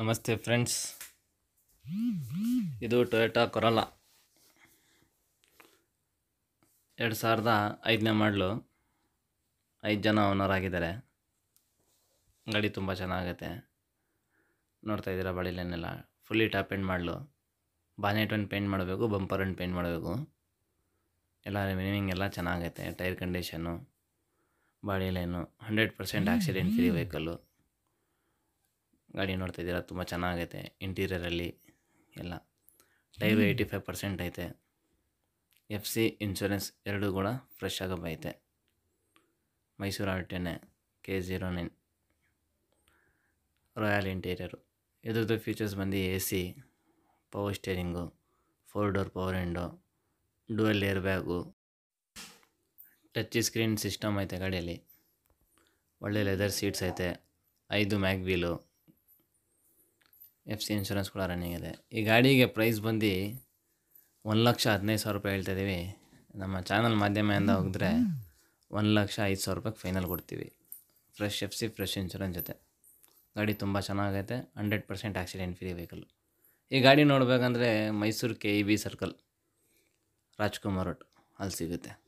ನಮಸ್ತೆ ಫ್ರೆಂಡ್ಸ್ ಇದು ಟೊಯೋಟಾ ಕೊರಲ ಎರಡು ಸಾವಿರದ ಐದನೇ ಮಾಡಲು ಐದು ಜನ ಓನರ್ ಆಗಿದ್ದಾರೆ ಗಾಡಿ ತುಂಬ ಚೆನ್ನಾಗತ್ತೆ ನೋಡ್ತಾ ಇದ್ದೀರಾ ಬಳಿಲೇನೆಲ್ಲ ಫುಲ್ಲಿ ಟಾಪ್ ಎಂಡ್ ಮಾಡಲು ಬಾನೆಟ್ ಒಂದು ಪೇಂಟ್ ಮಾಡಬೇಕು ಬಂಪರ್ ಒಂದು ಪೇಂಟ್ ಮಾಡಬೇಕು ಎಲ್ಲ ರಿಮಿನಿಂಗ್ ಎಲ್ಲ ಚೆನ್ನಾಗೈತೆ tyre condition body line hundred percent accident free vehicle ಗಾಡಿ ನೋಡ್ತಾ ಇದ್ದೀರಾ ತುಂಬ ಚೆನ್ನಾಗೈತೆ ಇಂಟೀರಿಯರಲ್ಲಿ ಎಲ್ಲ ಟೈರು ಏಯ್ಟಿ ಫೈವ್ ಪರ್ಸೆಂಟ್ ಐತೆ ಎಫ್ ಸಿ ಇನ್ಶೂರೆನ್ಸ್ ಎರಡೂ ಕೂಡ ಫ್ರೆಶ್ ಐತೆ Mysuru R ten K zero nine royal interior ಇದ್ರದ್ದು ಫೀಚರ್ಸ್ ಬಂದು A C power steering four door power and dual air bag touch screen system ಐತೆ ಗಾಡಿಯಲ್ಲಿ ಒಳ್ಳೆ ಲೆದರ್ ಸೀಟ್ಸ್ ಐತೆ ಐದು mag wheel F C insurance ಕೂಡ ರನ್ನಿಂಗ್ ಇದೆ ಈ ಗಾಡಿಗೆ ಪ್ರೈಸ್ ಬಂದು ಒಂದು ಲಕ್ಷ ಹದಿನೈದು ಸಾವಿರ ರೂಪಾಯಿ ಹೇಳ್ತಾ ಇದ್ದೀವಿ ನಮ್ಮ ಚಾನಲ್ ಮಾಧ್ಯಮದಿಂದ ಹೋಗಿದ್ರೆ ಒಂದು ಲಕ್ಷ ಐದು ಸಾವಿರ ರೂಪಾಯಿಗೆ ಫೈನಲ್ ಕೊಡ್ತೀವಿ fresh F C fresh insurance ಜೊತೆ ಗಾಡಿ ತುಂಬ ಚೆನ್ನಾಗೈತೆ hundred percent accident free vehicle ಈ ಗಾಡಿ ನೋಡಬೇಕಂದ್ರೆ Mysuru K E B circle Rajkumar road ಅಲ್ಲಿ ಸಿಗುತ್ತೆ